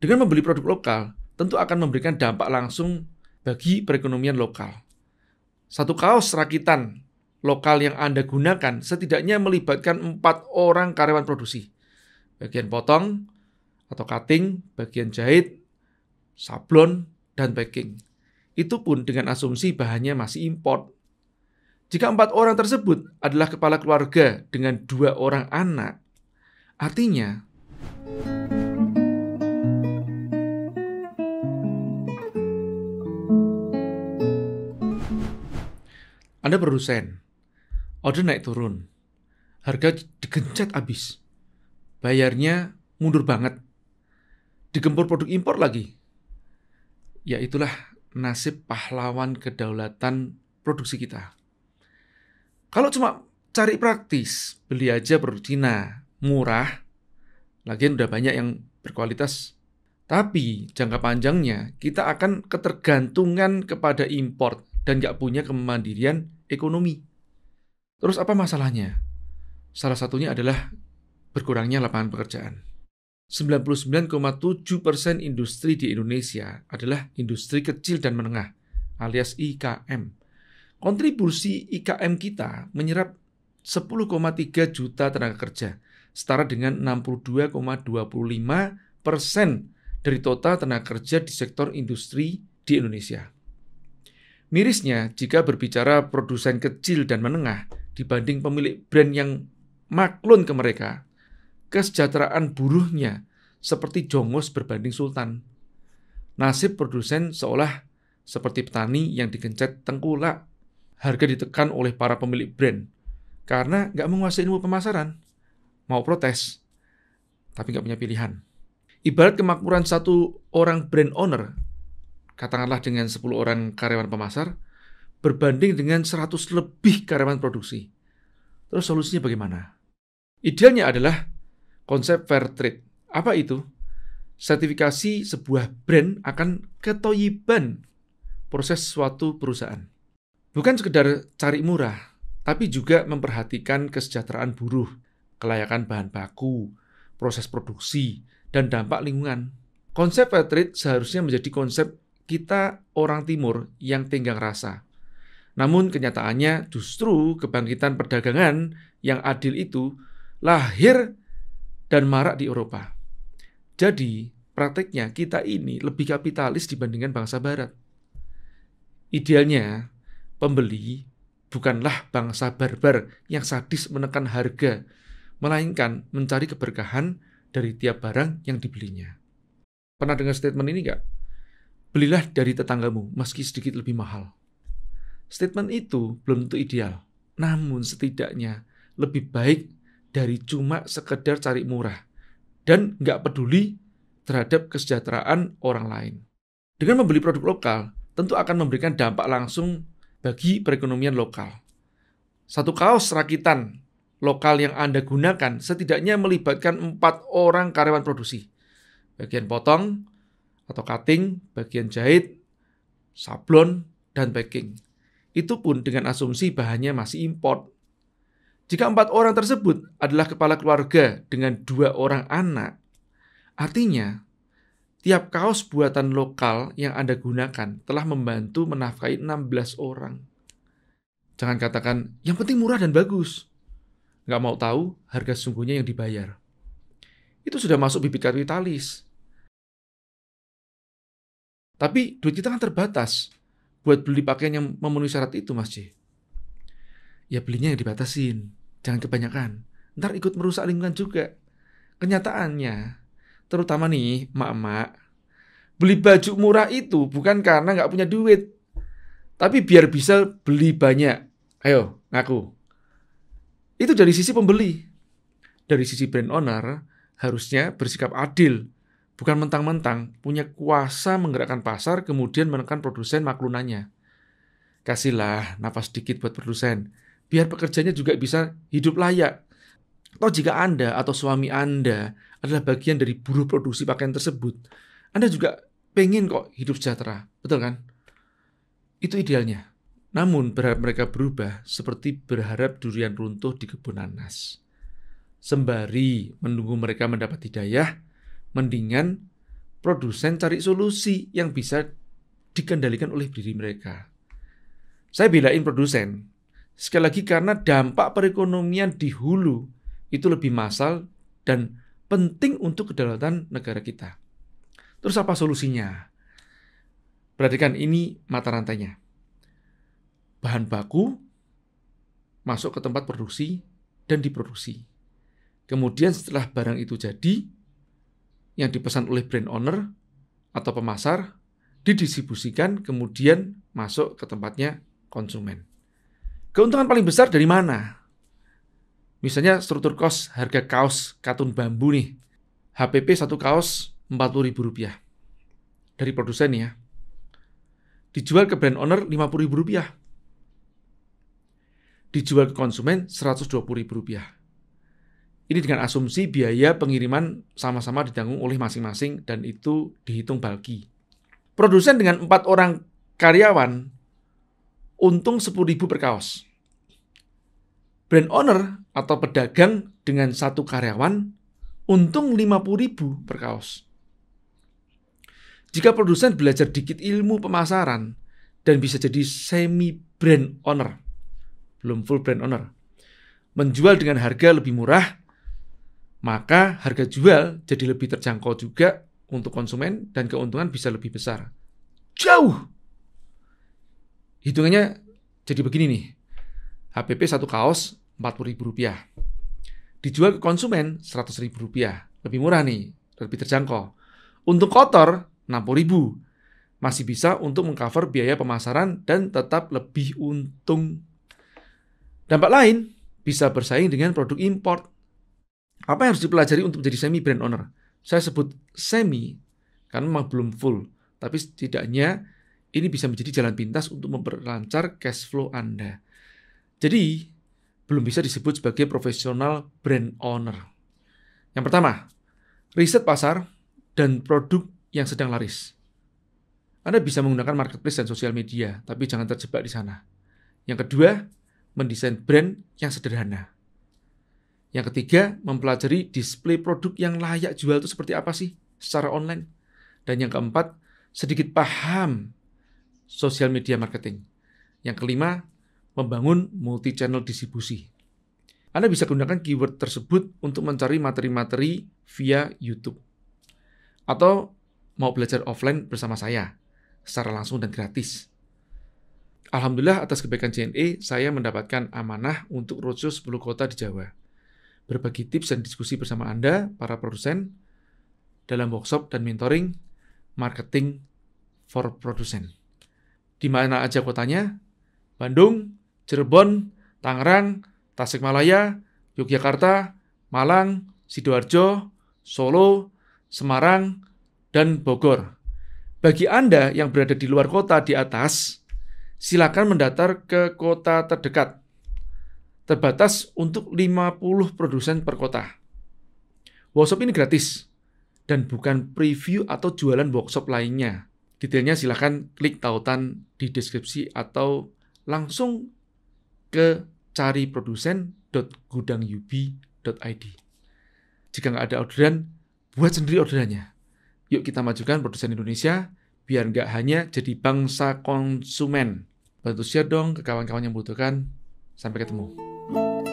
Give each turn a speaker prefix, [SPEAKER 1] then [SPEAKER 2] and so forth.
[SPEAKER 1] Dengan membeli produk lokal, tentu akan memberikan dampak langsung bagi perekonomian lokal. Satu kaos rakitan lokal yang Anda gunakan setidaknya melibatkan empat orang karyawan produksi. Bagian potong atau cutting, bagian jahit, sablon, dan packing. Itu pun dengan asumsi bahannya masih import. Jika empat orang tersebut adalah kepala keluarga dengan dua orang anak, artinya Anda produsen, order naik turun, harga digencet habis, bayarnya mundur banget, digempur produk impor lagi. Ya itulah nasib pahlawan kedaulatan produksi kita. Kalau cuma cari praktis, beli aja produk Cina, murah, lagian udah banyak yang berkualitas. Tapi jangka panjangnya kita akan ketergantungan kepada impor dan nggak punya kemandirian ekonomi. Terus apa masalahnya? Salah satunya adalah berkurangnya lapangan pekerjaan. 99,7% industri di Indonesia adalah industri kecil dan menengah alias IKM. Kontribusi IKM kita menyerap 10,3 juta tenaga kerja, setara dengan 62,25 persen dari total tenaga kerja di sektor industri di Indonesia. Mirisnya, jika berbicara produsen kecil dan menengah dibanding pemilik brand yang maklun ke mereka, kesejahteraan buruhnya seperti jongos berbanding sultan. Nasib produsen seolah seperti petani yang digencet tengkulak. Harga ditekan oleh para pemilik brand karena nggak menguasai ilmu pemasaran. Mau protes, tapi nggak punya pilihan. Ibarat kemakmuran satu orang brand owner katakanlah dengan 10 orang karyawan pemasar, berbanding dengan 100 lebih karyawan produksi. Terus solusinya bagaimana? Idealnya adalah konsep fair trade. Apa itu? Sertifikasi sebuah brand akan ketoyiban proses suatu perusahaan. Bukan sekedar cari murah, tapi juga memperhatikan kesejahteraan buruh, kelayakan bahan baku, proses produksi, dan dampak lingkungan. Konsep fair trade seharusnya menjadi konsep kita orang timur yang tenggang rasa. Namun kenyataannya justru kebangkitan perdagangan yang adil itu lahir dan marak di Eropa. Jadi prakteknya kita ini lebih kapitalis dibandingkan bangsa barat. Idealnya pembeli bukanlah bangsa barbar yang sadis menekan harga, melainkan mencari keberkahan dari tiap barang yang dibelinya. Pernah dengar statement ini nggak? belilah dari tetanggamu meski sedikit lebih mahal. Statement itu belum tentu ideal, namun setidaknya lebih baik dari cuma sekedar cari murah dan nggak peduli terhadap kesejahteraan orang lain. Dengan membeli produk lokal, tentu akan memberikan dampak langsung bagi perekonomian lokal. Satu kaos rakitan lokal yang Anda gunakan setidaknya melibatkan empat orang karyawan produksi. Bagian potong, atau cutting, bagian jahit, sablon, dan packing. Itu pun dengan asumsi bahannya masih import. Jika empat orang tersebut adalah kepala keluarga dengan dua orang anak, artinya tiap kaos buatan lokal yang Anda gunakan telah membantu menafkahi 16 orang. Jangan katakan, yang penting murah dan bagus. Nggak mau tahu harga sesungguhnya yang dibayar. Itu sudah masuk bibit kapitalis tapi duit kita kan terbatas buat beli pakaian yang memenuhi syarat itu, Mas J. Ya belinya yang dibatasin, jangan kebanyakan. Ntar ikut merusak lingkungan juga. Kenyataannya, terutama nih, mak-mak beli baju murah itu bukan karena nggak punya duit, tapi biar bisa beli banyak. Ayo, ngaku. Itu dari sisi pembeli. Dari sisi brand owner, harusnya bersikap adil Bukan mentang-mentang punya kuasa menggerakkan pasar kemudian menekan produsen maklunannya. Kasihlah nafas sedikit buat produsen, biar pekerjanya juga bisa hidup layak. Atau jika Anda atau suami Anda adalah bagian dari buruh produksi pakaian tersebut, Anda juga pengen kok hidup sejahtera, betul kan? Itu idealnya. Namun berharap mereka berubah seperti berharap durian runtuh di kebun nanas. Sembari menunggu mereka mendapat hidayah, Mendingan produsen cari solusi yang bisa dikendalikan oleh diri mereka. Saya belain produsen. Sekali lagi karena dampak perekonomian di hulu itu lebih masal dan penting untuk kedaulatan negara kita. Terus apa solusinya? Perhatikan ini mata rantainya. Bahan baku masuk ke tempat produksi dan diproduksi. Kemudian setelah barang itu jadi, yang dipesan oleh brand owner atau pemasar didistribusikan kemudian masuk ke tempatnya konsumen. Keuntungan paling besar dari mana? Misalnya struktur kos harga kaos katun bambu nih. HPP satu kaos Rp40.000 dari produsen ya. Dijual ke brand owner Rp50.000. Dijual ke konsumen Rp120.000. Ini dengan asumsi biaya pengiriman sama-sama ditanggung oleh masing-masing dan itu dihitung balki. Produsen dengan empat orang karyawan untung ribu per kaos. Brand owner atau pedagang dengan satu karyawan untung ribu per kaos. Jika produsen belajar dikit ilmu pemasaran dan bisa jadi semi brand owner, belum full brand owner, menjual dengan harga lebih murah maka harga jual jadi lebih terjangkau juga untuk konsumen dan keuntungan bisa lebih besar. Jauh. Hitungannya jadi begini nih. HPP satu kaos Rp40.000. Dijual ke konsumen Rp100.000. Lebih murah nih, lebih terjangkau. Untuk kotor Rp60.000. Masih bisa untuk mengcover biaya pemasaran dan tetap lebih untung. Dampak lain bisa bersaing dengan produk import apa yang harus dipelajari untuk menjadi semi brand owner? Saya sebut semi karena memang belum full, tapi setidaknya ini bisa menjadi jalan pintas untuk memperlancar cash flow Anda. Jadi, belum bisa disebut sebagai profesional brand owner. Yang pertama, riset pasar dan produk yang sedang laris. Anda bisa menggunakan marketplace dan sosial media, tapi jangan terjebak di sana. Yang kedua, mendesain brand yang sederhana. Yang ketiga, mempelajari display produk yang layak jual itu seperti apa sih secara online. Dan yang keempat, sedikit paham sosial media marketing. Yang kelima, membangun multi channel distribusi. Anda bisa gunakan keyword tersebut untuk mencari materi-materi via YouTube. Atau mau belajar offline bersama saya secara langsung dan gratis. Alhamdulillah atas kebaikan JNE, saya mendapatkan amanah untuk roadshow 10 kota di Jawa berbagi tips dan diskusi bersama Anda, para produsen, dalam workshop dan mentoring marketing for produsen. Di mana aja kotanya? Bandung, Cirebon, Tangerang, Tasikmalaya, Yogyakarta, Malang, Sidoarjo, Solo, Semarang, dan Bogor. Bagi Anda yang berada di luar kota di atas, silakan mendatar ke kota terdekat terbatas untuk 50 produsen per kota. Workshop ini gratis dan bukan preview atau jualan workshop lainnya. Detailnya silahkan klik tautan di deskripsi atau langsung ke id. Jika nggak ada orderan, buat sendiri orderannya. Yuk kita majukan produsen Indonesia biar nggak hanya jadi bangsa konsumen. Bantu share dong ke kawan-kawan yang membutuhkan. Sampai ketemu. you.